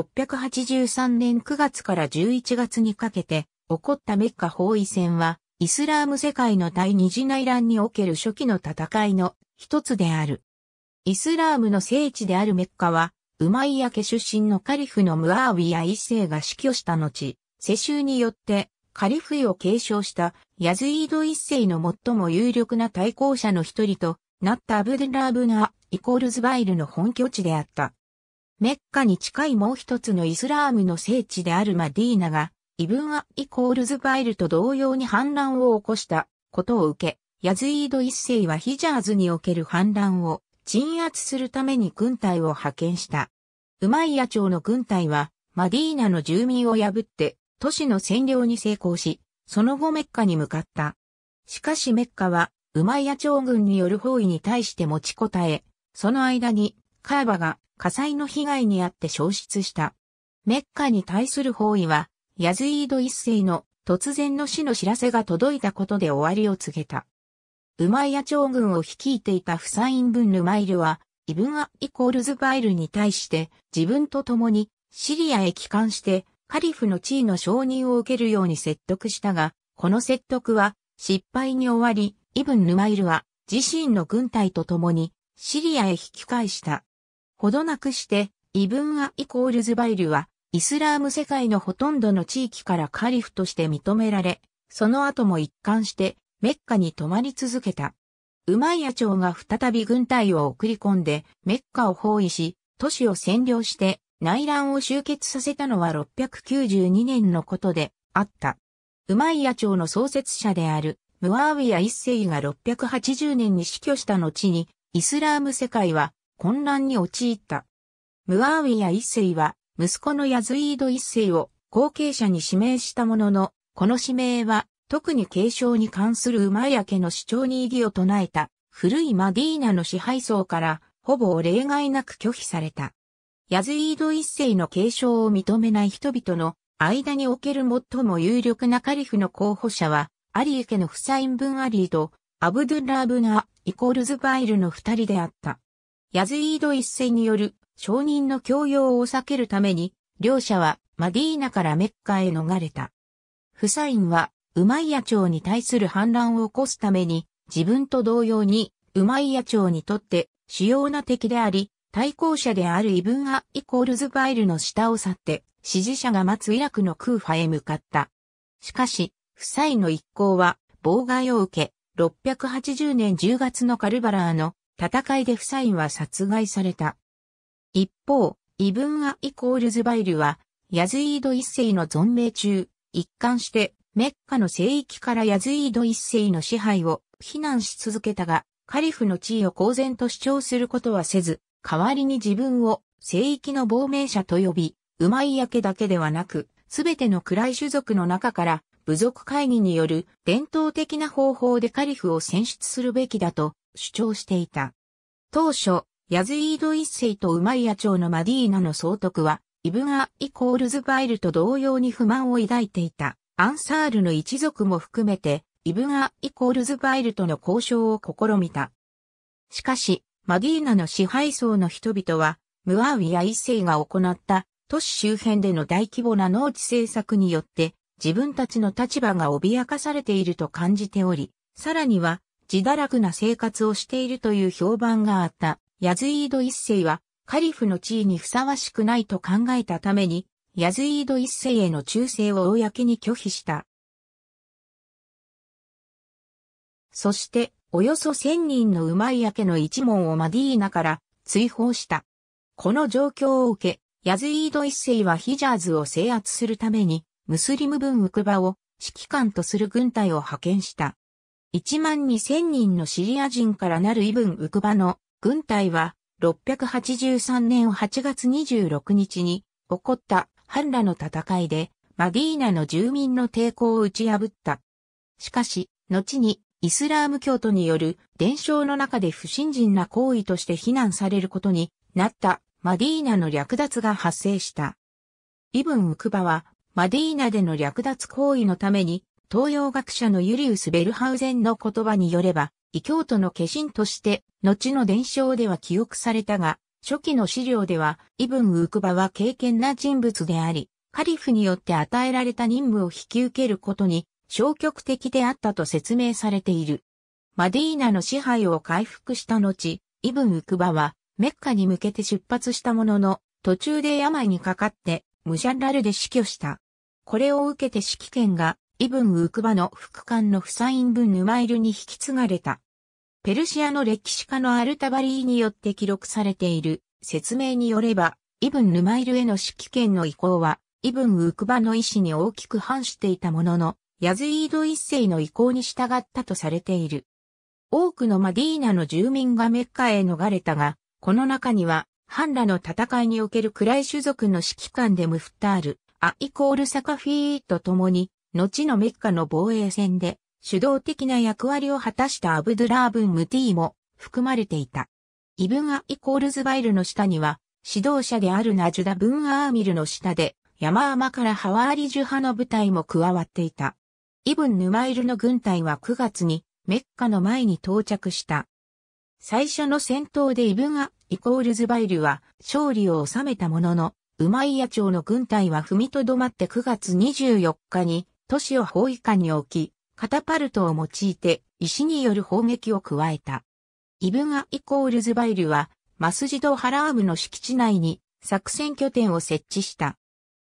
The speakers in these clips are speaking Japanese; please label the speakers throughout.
Speaker 1: 683年9月から11月にかけて起こったメッカ包囲戦は、イスラーム世界の第二次内乱における初期の戦いの一つである。イスラームの聖地であるメッカは、ウマイヤ家出身のカリフのムアーウィや一世が死去した後、世襲によってカリフを継承したヤズイード一世の最も有力な対抗者の一人となったアブデラーブナーイコールズバイルの本拠地であった。メッカに近いもう一つのイスラームの聖地であるマディーナが、イブンア・イコールズバイルと同様に反乱を起こしたことを受け、ヤズイード一世はヒジャーズにおける反乱を鎮圧するために軍隊を派遣した。ウマイヤ朝の軍隊は、マディーナの住民を破って、都市の占領に成功し、その後メッカに向かった。しかしメッカは、ウマイヤ朝軍による包囲に対して持ちこたえ、その間に、カーバが火災の被害にあって消失した。メッカに対する包囲は、ヤズイード一世の突然の死の知らせが届いたことで終わりを告げた。ウマイヤ朝軍を率いていたフサイン・ブン・ヌマイルは、イブン・ア・イコールズ・バイルに対して自分と共にシリアへ帰還してカリフの地位の承認を受けるように説得したが、この説得は失敗に終わり、イブン・ヌマイルは自身の軍隊と共にシリアへ引き返した。ほどなくして、イブン・ア・イコールズ・バイルは、イスラーム世界のほとんどの地域からカリフとして認められ、その後も一貫して、メッカに泊まり続けた。ウマイヤ朝が再び軍隊を送り込んで、メッカを包囲し、都市を占領して、内乱を終結させたのは692年のことであった。ウマイヤ朝の創設者である、ムアーウィア一世が680年に死去した後に、イスラーム世界は混乱に陥った。ムアーウィア一世は、息子のヤズイード一世を後継者に指名したものの、この指名は、特に継承に関する馬や家の主張に異議を唱えた、古いマディーナの支配層から、ほぼ例外なく拒否された。ヤズイード一世の継承を認めない人々の間における最も有力なカリフの候補者は、アリー家のフサイン・ブン・アリーと、アブドゥラー・ブナ・イコールズ・バイルの二人であった。ヤズイード一世による証人の強要を避けるために、両者はマディーナからメッカへ逃れた。フサインは、ウマイヤ朝に対する反乱を起こすために、自分と同様に、ウマイヤ朝にとって主要な敵であり、対抗者であるイブン・ア・イコールズ・バイルの下を去って、支持者が待つイラクのクーファへ向かった。しかし、夫妻の一行は妨害を受け、680年10月のカルバラーの戦いでフサインは殺害された。一方、イブン・ア・イコールズ・バイルは、ヤズイード一世の存命中、一貫して、メッカの聖域からヤズイード一世の支配を非難し続けたが、カリフの地位を公然と主張することはせず、代わりに自分を聖域の亡命者と呼び、うまいやけだけではなく、すべての暗い種族の中から、部族会議による伝統的な方法でカリフを選出するべきだと主張していた。当初、ヤズイード一世とウマイヤ朝のマディーナの総督は、イブガ・イコールズバイルと同様に不満を抱いていた。アンサールの一族も含めて、イブガ・イコールズバイルとの交渉を試みた。しかし、マディーナの支配層の人々は、ムアウィア一世が行った都市周辺での大規模な農地政策によって自分たちの立場が脅かされていると感じており、さらには自堕落な生活をしているという評判があったヤズイード一世はカリフの地位にふさわしくないと考えたためにヤズイード一世への忠誠を公に拒否した。そしておよそ千人のうまいやけの一門をマディーナから追放した。この状況を受け、ヤズイード一世はヒジャーズを制圧するために、ムスリム文ウクバを指揮官とする軍隊を派遣した。1万2000人のシリア人からなるイブン・ウクバの軍隊は683年8月26日に起こった反ラの戦いでマディーナの住民の抵抗を打ち破った。しかし、後にイスラーム教徒による伝承の中で不信心な行為として非難されることになったマディーナの略奪が発生した。イブン・ウクバはマディーナでの略奪行為のために東洋学者のユリウス・ベルハウゼンの言葉によれば、異教徒の化身として、後の伝承では記憶されたが、初期の資料では、イブン・ウークバは敬虔な人物であり、カリフによって与えられた任務を引き受けることに消極的であったと説明されている。マディーナの支配を回復した後、イブン・ウクバはメッカに向けて出発したものの、途中で病にかかってムジャンラルで死去した。これを受けて指揮権がイブン・ウクバの副官のフサイン・ブン・ヌマイルに引き継がれた。ペルシアの歴史家のアルタバリーによって記録されている説明によれば、イブン・ヌマイルへの指揮権の移行は、イブン・ウクバの意思に大きく反していたものの、ヤズイード一世の意向に従ったとされている。多くのマディーナの住民がメッカへ逃れたが、この中には、ハンラの戦いにおけるクライ種族の指揮官でムフタール、アイコールサカフィーと共に、後のメッカの防衛戦で主導的な役割を果たしたアブドゥラーブン・ムティも含まれていた。イブン・ア・イコールズバイルの下には、指導者であるナジュダ・ブン・アーミルの下で、山マからハワーリジュ派の部隊も加わっていた。イブン・ヌマイルの軍隊は9月にメッカの前に到着した。最初の戦闘でイブン・ア・イコールズバイルは勝利を収めたものの、ウマイヤ朝の軍隊は踏みとどまって9月24日に都市を包囲下に置き、カタパルトを用いて石による砲撃を加えた。イブガ・イコール・ズバイルは、マスジド・ハラームの敷地内に作戦拠点を設置した。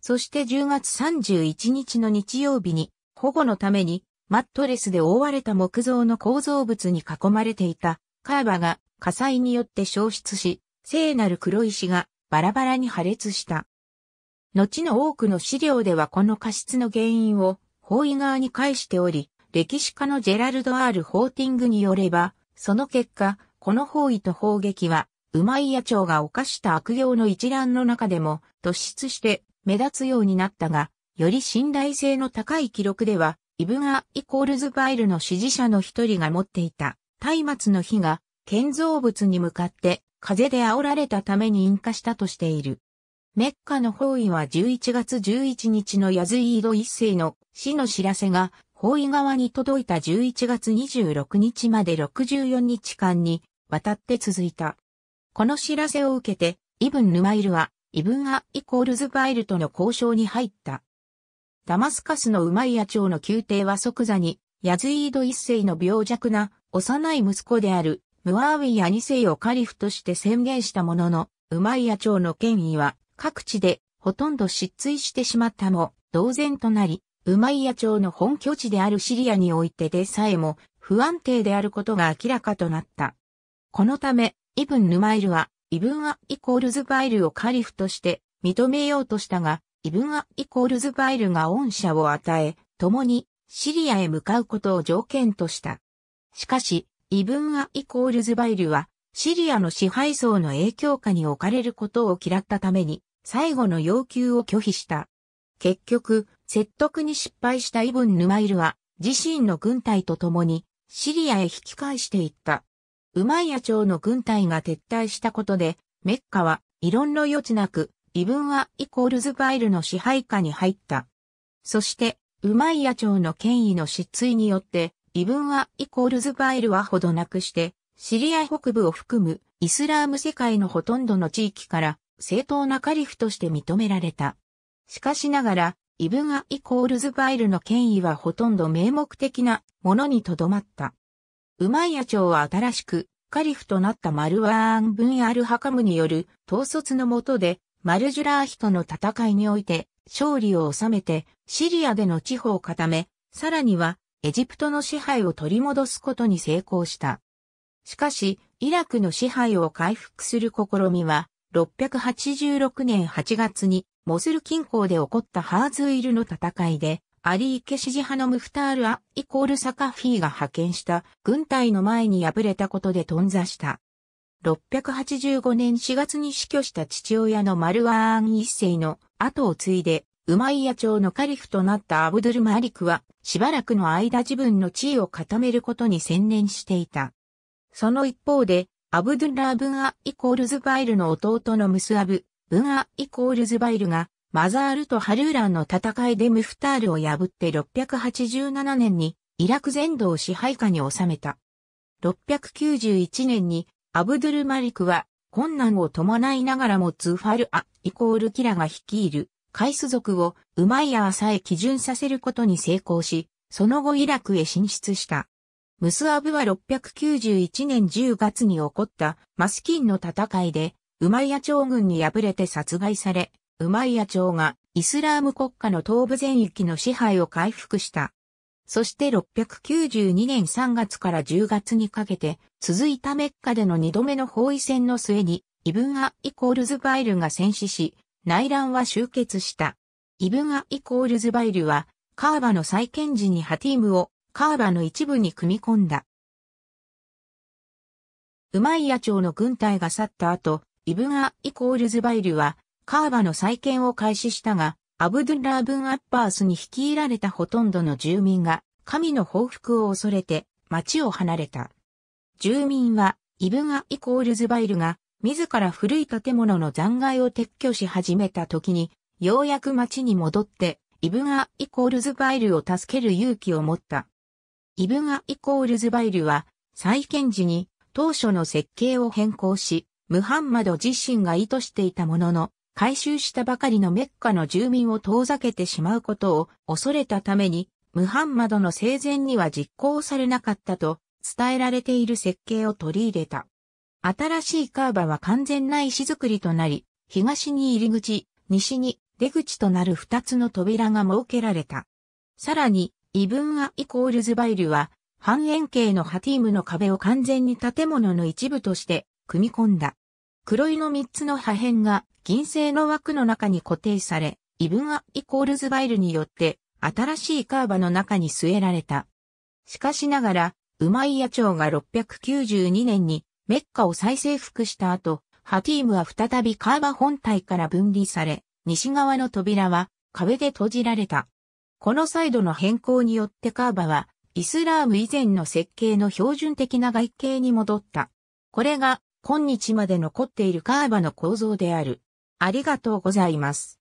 Speaker 1: そして10月31日の日曜日に保護のためにマットレスで覆われた木造の構造物に囲まれていたカーバが火災によって消失し、聖なる黒石がバラバラに破裂した。後の多くの資料ではこの過失の原因を法医側に返しており、歴史家のジェラルド・アール・ホーティングによれば、その結果、この法医と砲撃は、うまい野鳥が犯した悪行の一覧の中でも突出して目立つようになったが、より信頼性の高い記録では、イブガー・イコールズ・バイルの支持者の一人が持っていた、松明の火が、建造物に向かって風で煽られたために引火したとしている。メッカの包囲は11月11日のヤズイード一世の死の知らせが包囲側に届いた11月26日まで64日間にわたって続いた。この知らせを受けて、イブン・ヌマイルは、イブン・ア・イコールズ・バイルとの交渉に入った。ダマスカスのウマイヤ朝の宮廷は即座に、ヤズイード一世の病弱な幼い息子であるムアーウィヤ二世をカリフとして宣言したものの、ウマイヤ朝の権威は各地でほとんど失墜してしまったも同然となり、ウマイヤ朝の本拠地であるシリアにおいてでさえも不安定であることが明らかとなった。このため、イブン・ヌマイルは、イブン・ア・イコールズ・バイルをカリフとして認めようとしたが、イブン・ア・イコールズ・バイルが恩赦を与え、共にシリアへ向かうことを条件とした。しかし、イブン・ア・イコールズ・バイルは、シリアの支配層の影響下に置かれることを嫌ったために、最後の要求を拒否した。結局、説得に失敗したイブン・ヌマイルは、自身の軍隊と共に、シリアへ引き返していった。ウマイヤ朝の軍隊が撤退したことで、メッカは、異論の余地なく、イブンはイコールズバイルの支配下に入った。そして、ウマイヤ朝の権威の失墜によって、イブンはイコールズバイルはほどなくして、シリア北部を含むイスラーム世界のほとんどの地域から正当なカリフとして認められた。しかしながら、イブア・イコールズバイルの権威はほとんど名目的なものにとどまった。ウマイヤ朝は新しく、カリフとなったマルワーン・ブン・アル・ハカムによる統率の下で、マルジュラーヒとの戦いにおいて勝利を収めて、シリアでの地方を固め、さらにはエジプトの支配を取り戻すことに成功した。しかし、イラクの支配を回復する試みは6 8 6年8月にモスル近郊で起こったハーズウィルの戦いで、アリーケシジハのムフタール・ア・イコール・サカフィーが派遣した軍隊の前に敗れたことで頓挫した。685年4月に死去した父親のマルワーン一世の後を継いで、ウマイヤ朝のカリフとなったアブドゥル・マリクは、しばらくの間自分の地位を固めることに専念していた。その一方で、アブドゥッラー・ブンア・イコールズバイルの弟のムスアブ、ブンア・イコールズバイルが、マザールとハルーランの戦いでムフタールを破って687年に、イラク全土を支配下に収めた。691年に、アブドゥル・マリクは、困難を伴いながらもツーファルア・イコール・キラが率いる、カイス族をウマイヤーさえ基準させることに成功し、その後イラクへ進出した。ムスアブは691年10月に起こったマスキンの戦いで、ウマイヤ朝軍に敗れて殺害され、ウマイヤ朝がイスラーム国家の東部全域の支配を回復した。そして692年3月から10月にかけて続いたメッカでの2度目の包囲戦の末にイブンア・イコールズバイルが戦死し、内乱は終結した。イブンア・イコールズバイルはカーバの再建時にハティームをカーバの一部に組み込んだ。ウマイヤ朝の軍隊が去った後、イブガイコールズ・バイルは、カーバの再建を開始したが、アブドゥラー・ブン・アッパースに率いられたほとんどの住民が、神の報復を恐れて、町を離れた。住民は、イブガイコールズ・バイルが、自ら古い建物の残骸を撤去し始めた時に、ようやく町に戻って、イブガイコールズ・バイルを助ける勇気を持った。イブガイコールズバイルは、再建時に当初の設計を変更し、ムハンマド自身が意図していたものの、改修したばかりのメッカの住民を遠ざけてしまうことを恐れたために、ムハンマドの生前には実行されなかったと伝えられている設計を取り入れた。新しいカーバは完全な石造りとなり、東に入り口、西に出口となる二つの扉が設けられた。さらに、イブンアイコールズバイルは、半円形のハティームの壁を完全に建物の一部として組み込んだ。黒いの3つの破片が銀製の枠の中に固定され、イブンアイコールズバイルによって新しいカーバの中に据えられた。しかしながら、ウマイヤ朝が692年にメッカを再征服した後、ハティームは再びカーバ本体から分離され、西側の扉は壁で閉じられた。このサイドの変更によってカーバは、イスラーム以前の設計の標準的な外形に戻った。これが、今日まで残っているカーバの構造である。ありがとうございます。